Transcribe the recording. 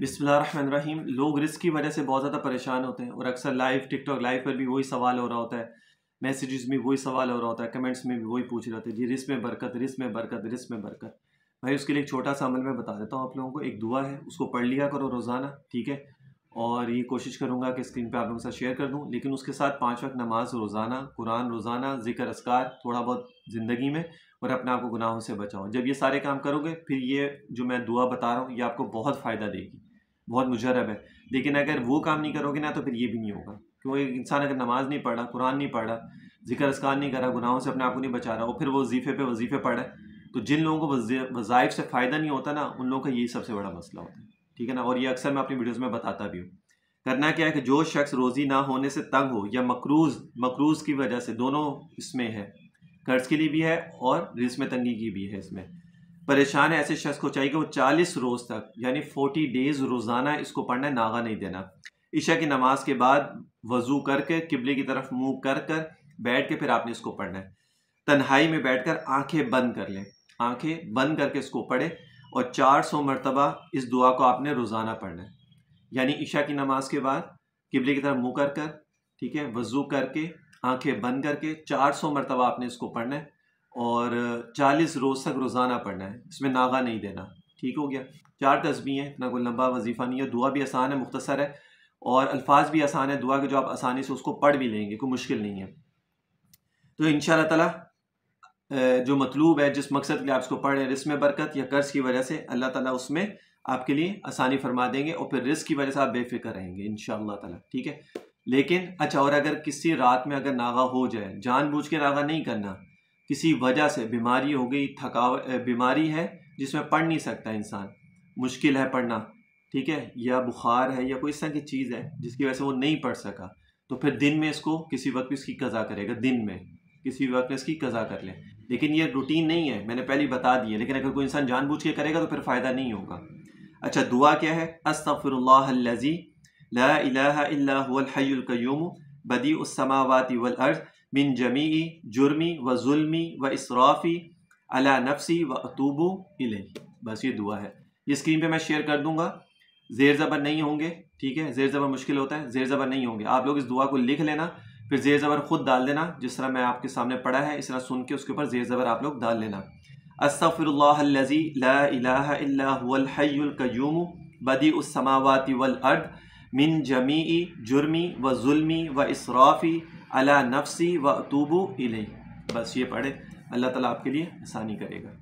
बिसमीम लोग रिस्क की वजह से बहुत ज़्यादा परेशान होते हैं और अक्सर लाइव टिकटॉक लाइव पर भी वही सवाल हो रहा होता है मैसेजेस में वही सवाल हो रहा होता है कमेंट्स में भी वही पूछ रहे होते हैं जी रिस्क में बरकत रिस्क में बरकत रिस्क में बरकत भाई उसके लिए एक छोटा सा अमल मैं बता देता हूँ आप लोगों को एक दुआ है उसको पढ़ लिया करो रोज़ाना ठीक है और ये कोशिश करूँगा कि स्क्रीन पर आप लोगों के साथ शेयर कर दूँ लेकिन उसके साथ पाँच वक्त नमाज रोज़ाना कुरान रोज़ाना जिक्र असकार थोड़ा बहुत ज़िंदगी में और अपने आप को गुनाहों से बचाओ जब ये सारे काम करोगे फिर ये जो मैं दुआ बता रहा हूँ ये आपको बहुत फ़ायदा देगी बहुत मुजरब है लेकिन अगर वो काम नहीं करोगे ना तो फिर ये भी नहीं होगा क्योंकि इंसान अगर नमाज़ नहीं पढ़ा कुरान नहीं पढ़ा जिक्र असकार नहीं करा गुनाहों से अपने आप को नहीं बचा रहा और फिर वो वजीफ़े पे वजीफ़े पढ़ा तो जिन लोगों को वजायफ से फ़ायदा नहीं होता ना उन लोगों का यही सबसे बड़ा मसला होता है ठीक है ना और ये अक्सर मैं अपनी वीडियोज़ में बताता भी हूँ करना क्या है कि जो शख्स रोज़ी ना होने से तंग हो या मकरूज़ मकरूज़ की वजह से दोनों इसमें है कर्ज के लिए भी है और रिस में तंगी की भी है इसमें परेशान है ऐसे शख्स को चाहिए कि वो चालीस रोज़ तक यानी फोर्टी डेज़ रोज़ाना इसको पढ़ना है नागा नहीं देना ईशा की नमाज के बाद वज़ू करके किबले की तरफ मुँह कर कर बैठ के फिर आपने इसको पढ़ना है तन्हाई में बैठ कर आँखें बंद कर लें आँखें बंद करके इसको पढ़े और चार सौ मरतबा इस दुआ को आपने रोज़ाना पढ़ना है यानी ईशा की नमाज के बाद किबले की तरफ मुँह कर कर ठीक है वज़ू करके आँखें बंद करके चार सौ मरतबा आपने इसको पढ़ना है और चालीस रोज़ तक रोज़ाना पढ़ना है इसमें नागा नहीं देना ठीक हो गया चार तस्वीर हैं इतना कोई लंबा वजीफ़ा नहीं है दुआ भी आसान है मुख्तसर है और अल्फाज भी आसान है दुआ के जो आप आसानी से उसको पढ़ भी लेंगे कोई मुश्किल नहीं है तो इन ताला जो मतलूब है जिस मकसद के लिए आप इसको पढ़ रहे हैं रिस्म बरकत या कर्ज़ की वजह से अल्लाह ताला उसमें आपके लिए आसानी फरमा देंगे और फिर रिस्क की वजह से आप बेफिक्र रहेंगे इन ताला ठीक है लेकिन अच्छा और अगर किसी रात में अगर नागा हो जाए जानबूझ के नागा नहीं करना किसी वजह से बीमारी हो गई थकाव बीमारी है जिसमें पढ़ नहीं सकता इंसान मुश्किल है पढ़ना ठीक है या बुखार है या कोई इस तरह की चीज़ है जिसकी वजह से वो नहीं पढ़ सका तो फिर दिन में इसको किसी वक्त भी इसकी कज़ा करेगा दिन में किसी वक्त में इसकी कज़ा कर ले लेकिन ये रूटीन नहीं है मैंने पहले बता दिया लेकिन अगर कोई इंसान जानबूझ के करेगा तो फिर फ़ायदा नहीं होगा अच्छा दुआ क्या है अस्तफ़िरल्लाजी ला इलाहा बदी उस समावाती वल अर्ज़ मिन जमी जुर्मी व जुल्मी व इसराफ़ी अला नफसी व अतूबू इले बस ये दुआ है ये स्क्रीन पे मैं शेयर कर दूंगा जेर ज़बर नहीं होंगे ठीक है जेर ज़बर मुश्किल होता है जेर ज़बर नहीं होंगे आप लोग इस दुआ को लिख लेना फिर जेर ज़बर ख़ुद डाल देना जिस तरह मैं आपके सामने पढ़ा है इस तरह सुन के उसके ऊपर जेर ज़बर आप लोग डाल लेना असफ़िरजी ला हुल हयुल कयूम बदी उस समावती वल अर्द मिन जमी जुर्मी व जुल्मी व इसराफ़ी अला नफसी व तूबू इले बस ये पढ़े अल्लाह ताला आपके लिए आसानी करेगा